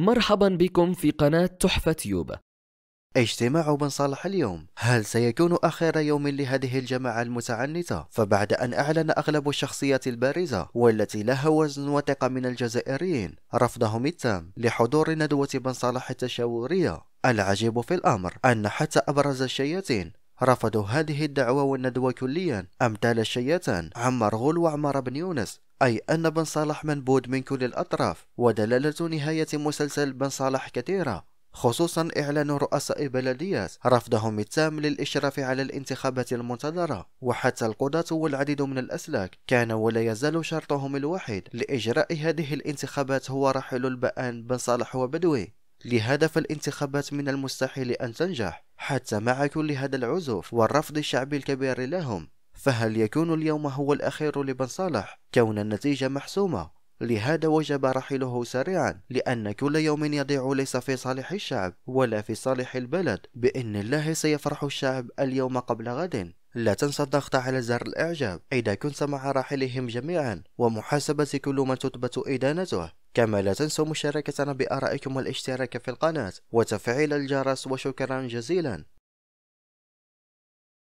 مرحبا بكم في قناة تحفة يوبا اجتماع بن صالح اليوم هل سيكون آخر يوم لهذه الجماعة المتعنتة؟ فبعد أن أعلن أغلب الشخصيات البارزة والتي لها وزن وثقة من الجزائريين رفضهم التام لحضور ندوة بن صالح التشاورية العجيب في الأمر أن حتى أبرز الشياطين رفضوا هذه الدعوة والندوة كليا أمثال الشياطين عمار غول وعمار بن يونس أي أن بن صالح منبود من كل الأطراف ودلالة نهاية مسلسل بن صالح كثيرة خصوصا إعلان رؤساء بلديات رفضهم التام للإشراف على الانتخابات المنتظرة وحتى القضاة والعديد من الأسلاك كان ولا يزال شرطهم الوحيد لإجراء هذه الانتخابات هو رحيل البآن بن صالح وبدوي لهذا فالانتخابات من المستحيل أن تنجح حتى مع كل هذا العزوف والرفض الشعبي الكبير لهم فهل يكون اليوم هو الأخير لبن صالح كون النتيجة محسومة لهذا وجب رحيله سريعا لأن كل يوم يضيع ليس في صالح الشعب ولا في صالح البلد بإذن الله سيفرح الشعب اليوم قبل غد لا تنسى الضغط على زر الإعجاب إذا كنت مع راحلهم جميعا ومحاسبة كل من تثبت إدانته كما لا تنسوا مشاركتنا بآرائكم والاشتراك في القناة وتفعيل الجرس وشكرا جزيلا